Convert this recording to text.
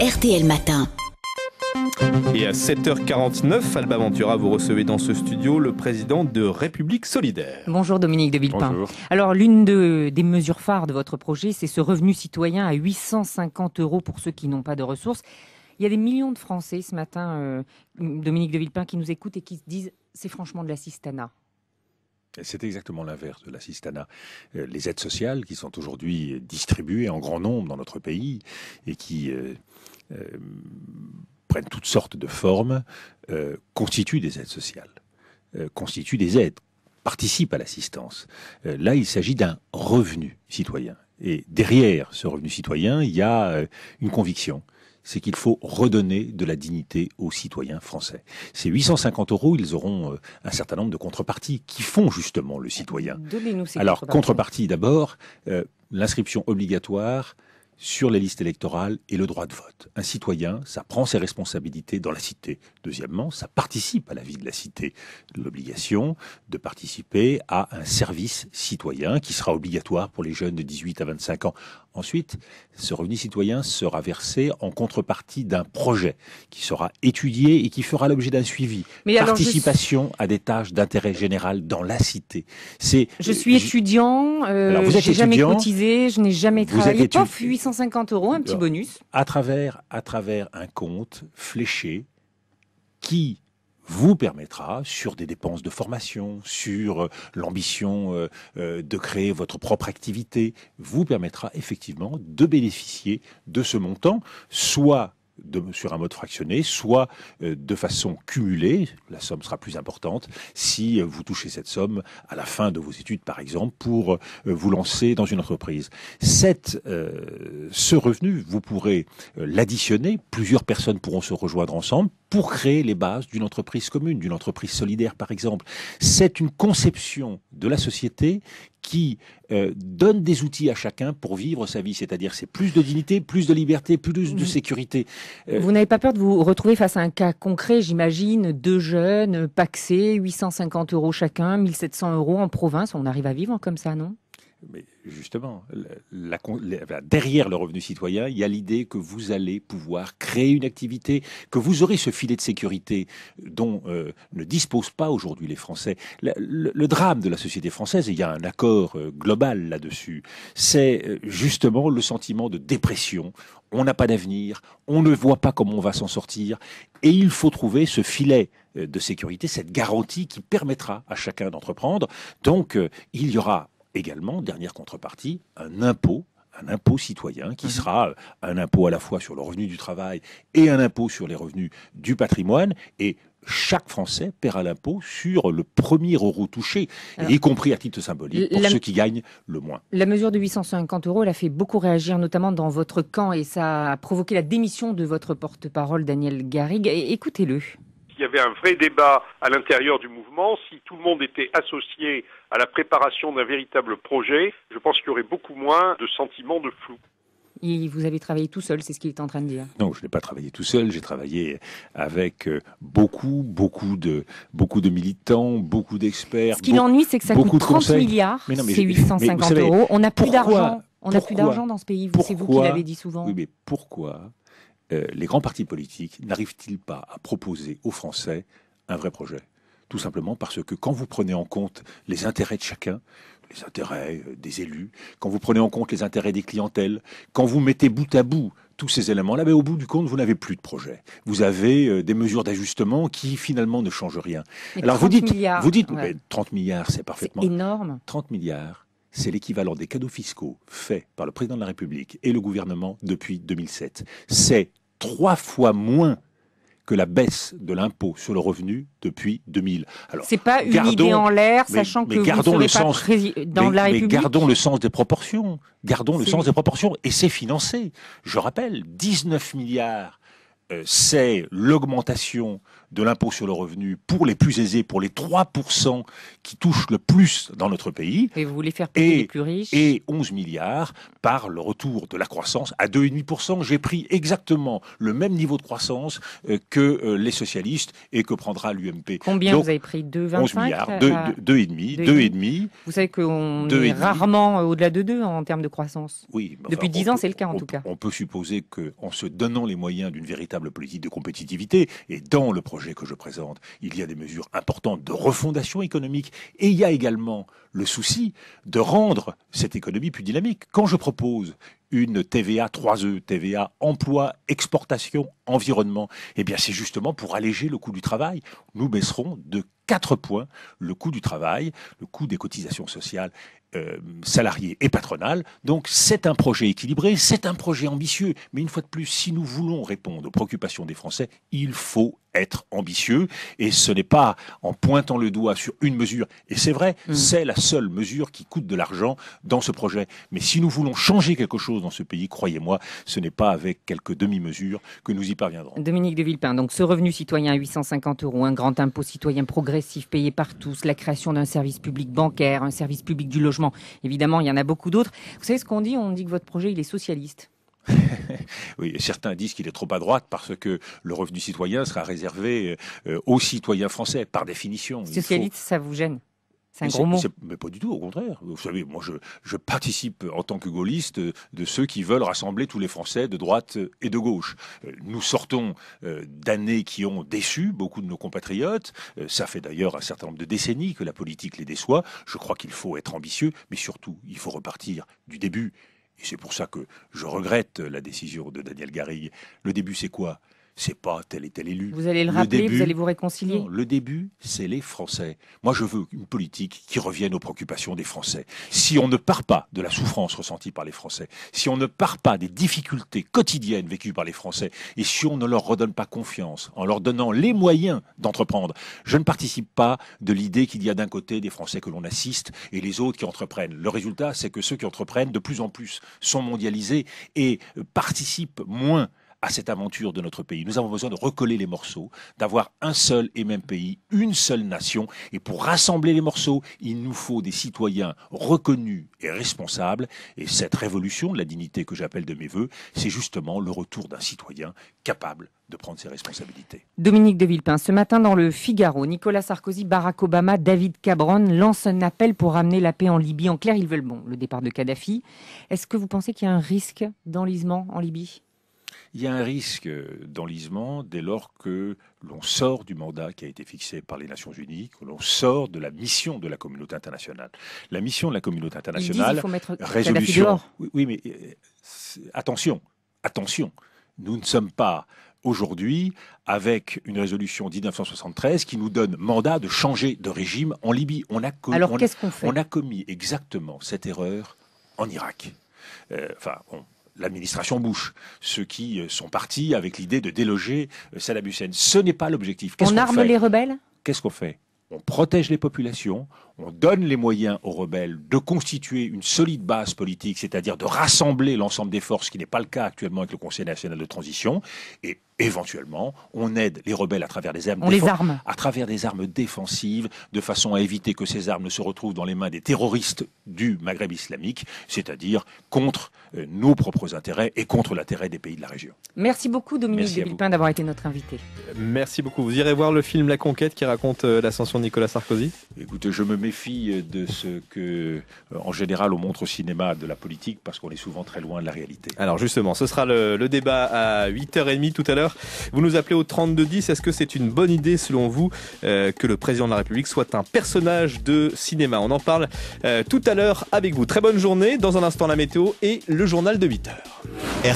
RTL Matin. Et à 7h49, Alba Ventura, vous recevez dans ce studio le président de République Solidaire. Bonjour Dominique de Villepin. Bonjour. Alors l'une des mesures phares de votre projet, c'est ce revenu citoyen à 850 euros pour ceux qui n'ont pas de ressources. Il y a des millions de Français ce matin, euh, Dominique de Villepin, qui nous écoutent et qui se disent c'est franchement de la l'assistanat. C'est exactement l'inverse de l'assistanat. Euh, les aides sociales qui sont aujourd'hui distribuées en grand nombre dans notre pays et qui euh, euh, prennent toutes sortes de formes constituent des aides sociales, constituent des aides, participent à l'assistance. là, il s'agit d'un revenu citoyen. Et derrière ce revenu citoyen, il y a une conviction, c'est qu'il faut redonner de la dignité aux citoyens français. Ces 850 euros, ils auront euh, un certain nombre de contreparties qui font justement le citoyen. Alors, contrepartie d'abord, euh, l'inscription obligatoire sur les listes électorales et le droit de vote. Un citoyen, ça prend ses responsabilités dans la cité. Deuxièmement, ça participe à la vie de la cité. L'obligation de participer à un service citoyen qui sera obligatoire pour les jeunes de 18 à 25 ans Ensuite, ce revenu citoyen sera versé en contrepartie d'un projet qui sera étudié et qui fera l'objet d'un suivi. Participation à des tâches d'intérêt général dans la cité. C'est. Je suis étudiant. je euh, n'ai vous jamais cotisé. Je n'ai jamais travaillé. Pof, 850 euros, un petit bonus. À travers, à travers un compte fléché qui vous permettra, sur des dépenses de formation, sur euh, l'ambition euh, euh, de créer votre propre activité, vous permettra effectivement de bénéficier de ce montant, soit sur un mode fractionné, soit euh, de façon cumulée, la somme sera plus importante, si euh, vous touchez cette somme à la fin de vos études, par exemple, pour euh, vous lancer dans une entreprise. ce revenu, vous pourrez l'additionner, plusieurs personnes pourront se rejoindre ensemble pour créer les bases d'une entreprise commune, d'une entreprise solidaire, par exemple. C'est une conception de la société qui euh, donne des outils à chacun pour vivre sa vie. C'est-à-dire, c'est plus de dignité, plus de liberté, plus de mhm. sécurité. Euh, vous n'avez pas peur de vous retrouver face à un cas concret, j'imagine, deux jeunes paxés, 850 euros chacun, 1700 euros en province. On arrive à vivre comme ça, non mais justement, derrière le revenu citoyen, il y a l'idée que vous allez pouvoir créer une activité, que vous aurez ce filet de sécurité dont euh, ne disposent pas aujourd'hui les Français. Le, drame de la société française, et il y a un accord euh, global là-dessus, c'est euh, justement le sentiment de dépression. On n'a pas d'avenir, on ne voit pas comment on va s'en sortir, et il faut trouver ce filet de sécurité, cette garantie qui permettra à chacun d'entreprendre. Donc, il y aura également, dernière contrepartie, un impôt un impôt citoyen qui mhm. sera euh, un impôt à la fois sur le revenu du travail et un impôt sur les revenus du patrimoine. Et chaque Français paiera l'impôt sur le premier euro touché, y compris à titre symbolique, pour ceux qui gagnent le moins. La mesure de 850 euros, l'a fait beaucoup réagir, notamment dans votre camp, et ça a provoqué la démission de votre porte-parole, Daniel Garrigue. Écoutez-le il y avait un vrai débat à l'intérieur du mouvement. Si tout le monde était associé à la préparation d'un véritable projet, je pense qu'il y aurait beaucoup moins de sentiments de flou. Et vous avez travaillé tout seul, c'est ce qu'il est en train de dire. Non, je n'ai pas travaillé tout seul. J'ai travaillé avec euh, beaucoup, beaucoup de, beaucoup de militants, beaucoup d'experts. Ce qui l'ennuie, c'est que ça coûte 30 milliards, c'est 850 euros. On n'a plus d'argent. On n'a plus d'argent dans ce pays. C'est vous qui l'avez dit souvent. Oui, mais pourquoi euh, les grands partis politiques n'arrivent-ils pas à proposer aux Français un vrai projet Tout simplement parce que quand vous prenez en compte les intérêts de chacun, les intérêts euh, des élus, quand vous prenez en compte les intérêts des clientèles, quand vous mettez bout à bout tous ces éléments-là, ben, au bout du compte, vous n'avez plus de projet. Vous avez euh, des mesures d'ajustement qui finalement ne changent rien. Alors vous dites, vous dites, 30 ben, milliards, c'est parfaitement énorme. 30 milliards, c'est l'équivalent des cadeaux fiscaux faits par le président de la République et le gouvernement depuis 2007. C'est trois fois moins que la baisse de l'impôt sur le revenu depuis 2000. Alors, c'est pas une idée en l'air, sachant que ne le pas dans la République. Mais gardons le sens des proportions. Gardons le sens des proportions. Et c'est financé. Je rappelle, 19 milliards euh, c'est l'augmentation de l'impôt sur le revenu pour les plus aisés, pour les 3% qui touchent le plus dans notre pays. Et vous voulez faire payer les plus riches Et 11 milliards par le retour de la croissance à 2,5%. J'ai pris exactement le même niveau de croissance euh, que euh, les socialistes et que prendra l'UMP. Combien vous avez pris 2,25 11 milliards, 2,5. demi Vous savez qu'on est rarement au-delà de 2 hein, en termes de croissance. Oui. Depuis 10 ans, c'est le cas en tout cas. On peut supposer qu'en se donnant les moyens d'une véritable politique de compétitivité. Et dans le projet que je présente, il y a des mesures importantes de refondation économique et il y a également le souci de rendre cette économie plus dynamique. Quand je propose une TVA 3E, TVA emploi, exportation, environnement, et eh bien c'est justement pour alléger le coût du travail. Nous baisserons de 4 points le coût du travail, le coût des cotisations sociales euh, salarié salariés et patronales. Donc c'est un projet équilibré, c'est un projet ambitieux. Mais une fois de plus, si nous voulons répondre aux préoccupations des Français, il faut être ambitieux. Et ce n'est pas en pointant le doigt sur une mesure. Et c'est vrai, mmh. c'est la seule mesure qui coûte de l'argent dans ce projet. Mais si nous voulons changer quelque chose dans ce pays, croyez-moi, ce n'est pas avec quelques demi-mesures que nous y parviendrons. Dominique de Villepin, donc ce revenu citoyen à 850 euros, un grand impôt citoyen progressif payé par tous, la création d'un service public bancaire, un service public du logement, Évidemment, il y en a beaucoup d'autres. Vous savez ce qu'on dit On dit que votre projet, il est socialiste. oui, certains disent qu'il est trop à droite parce que le revenu citoyen sera réservé euh, aux citoyens français, par définition. Socialiste, ça vous gêne c'est un gros mot. pas du tout, au contraire. Vous savez, moi, je, participe en tant que gaulliste de ceux qui veulent rassembler tous les Français de droite et de gauche. Euh, nous sortons euh, d'années qui ont déçu beaucoup de nos compatriotes. Euh, ça fait d'ailleurs un certain nombre de décennies que la politique les déçoit. Je crois qu'il faut être ambitieux, mais surtout, il faut repartir du début. Et c'est pour ça que je regrette la décision de Daniel Garrigue. Le début, c'est quoi c'est pas tel et tel élu. Vous allez le, rappeler, vous allez vous réconcilier. le début, c'est les Français. Moi, je veux une politique qui revienne aux préoccupations des Français. Si on ne part pas de la souffrance ressentie par les Français, si on ne part pas des difficultés quotidiennes vécues par les Français, et si on ne leur redonne pas confiance en leur donnant les moyens d'entreprendre, je ne participe pas de l'idée qu'il y a d'un côté des Français que l'on assiste et les autres qui entreprennent. Le résultat, c'est que ceux qui entreprennent de plus en plus sont mondialisés et participent moins à cette aventure de notre pays. Nous avons besoin de recoller les morceaux, d'avoir un seul et même pays, une seule nation. Et pour rassembler les morceaux, il nous faut des citoyens reconnus et responsables. Et cette révolution de la dignité que j'appelle de mes voeux, c'est justement le retour d'un citoyen capable de prendre ses responsabilités. Dominique de Villepin, ce matin dans le Figaro, Nicolas Sarkozy, Barack Obama, David Cabron lancent un appel pour amener la paix en Libye. En clair, ils veulent bon le départ de Kadhafi. Est-ce que vous pensez qu'il y a un risque d'enlisement en Libye il y a un risque d'enlisement dès lors que l'on sort du mandat qui a été fixé par les Nations Unies, que l'on sort de la mission de la communauté internationale. La mission de la communauté internationale, il faut mettre résolution. Oui, oui, mais euh, attention, attention. Nous ne sommes pas aujourd'hui avec une résolution 1973 qui nous donne mandat de changer de régime en Libye. On a commis, on, fait on a commis exactement cette erreur en Irak. Euh, enfin, on, l'administration Bush, ceux qui euh, sont partis avec l'idée de déloger euh, Saddam Hussein. Ce n'est pas l'objectif. On, on arme les rebelles Qu'est-ce qu'on fait On protège les populations, on donne les moyens aux rebelles de constituer une solide base politique, c'est-à-dire de rassembler l'ensemble des forces, ce qui n'est pas le cas actuellement avec le Conseil national de transition, et éventuellement, on aide les rebelles à travers des armes, à travers des armes défensives, de façon à éviter que ces armes ne se retrouvent dans les mains des terroristes du Maghreb islamique, c'est-à-dire contre euh, nos propres intérêts et contre l'intérêt des pays de la région. Merci beaucoup Dominique Villepin d'avoir été notre invité. Merci beaucoup. Vous irez voir le film La Conquête qui raconte euh, l'ascension de Nicolas Sarkozy Écoutez, je me filles de ce que, euh, en général, on montre au cinéma de la politique parce qu'on est souvent très loin de la réalité. Alors justement, ce sera le, débat à 8h30 tout à l'heure. Vous nous appelez au 3210. Est-ce que c'est une bonne idée, selon vous, euh, que le président de la République soit un personnage de cinéma On en parle euh, tout à l'heure avec vous. Très bonne journée. Dans un instant, la météo et le journal de 8h.